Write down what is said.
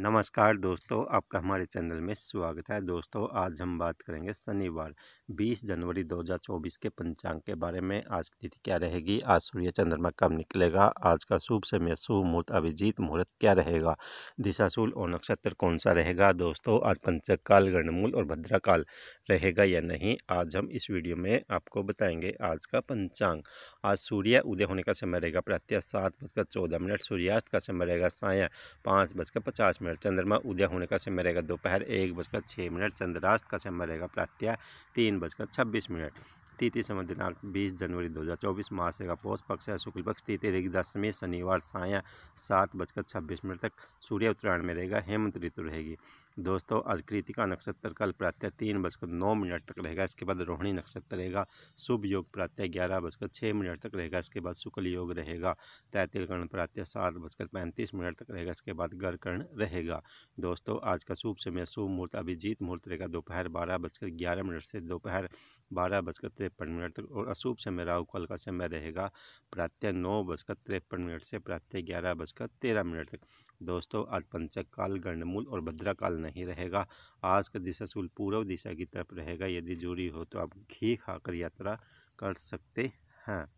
नमस्कार दोस्तों आपका हमारे चैनल में स्वागत है दोस्तों आज हम बात करेंगे शनिवार 20 जनवरी 2024 के पंचांग के बारे में आज की तिथि क्या रहेगी आज सूर्य चंद्रमा कब निकलेगा आज का शुभ समय शुभ मुहूर्त अभिजीत मुहूर्त क्या रहेगा दिशाशूल और नक्षत्र कौन सा रहेगा दोस्तों आज पंचक काल गणमूल और भद्राकाल रहेगा या नहीं आज हम इस वीडियो में आपको बताएंगे आज का पंचांग आज सूर्य उदय होने का समय रहेगा प्रत्यय सात बजकर चौदह मिनट सूर्यास्त का समय रहेगा साया पाँच बजकर पचास मिनट मिनट चंद्रमा उदय होने का समय रहेगा दोपहर एक बजकर छः मिनट चंद्रास्त का समय रहेगा प्रातः तीन बजकर छब्बीस मिनट तिथि समय दिनांक 20 जनवरी 2024 चौबीस का पोष पक्ष है शुक्ल पक्ष तिथि रहेगी दसवीं शनिवार साय सात बजकर छब्बीस मिनट तक सूर्य उत्तरायण में रहेगा हेमंत ऋतु रहेगी दोस्तों आज कृतिका नक्षत्र कल प्रातः तीन बजकर नौ मिनट तक रहेगा इसके बाद रोहिणी नक्षत्र रहेगा शुभ योग प्रातः ग्यारह बजकर छः मिनट तक रहेगा इसके बाद शुक्ल योग रहेगा तैतिलकर्ण प्रातः सात बजकर पैंतीस मिनट तक रहेगा इसके बाद गर्कर्ण रहेगा दोस्तों आज का शुभ समय शुभ मुहूर्त अभिजीत मुहूर्त रहेगा दोपहर बारह बजकर ग्यारह मिनट से दोपहर बारह बजकर तिरपन मिनट तक और अशुभ समय राहु कल का समय रहेगा प्रातः नौ बजकर तिरपन मिनट से प्रातः ग्यारह बजकर तेरह मिनट तक दोस्तों आज पंचक काल गंडमूल और भद्रा काल नहीं रहेगा आज का दिशा शुल पूर्व दिशा की तरफ रहेगा यदि जरूरी हो तो आप घी खाकर यात्रा कर सकते हैं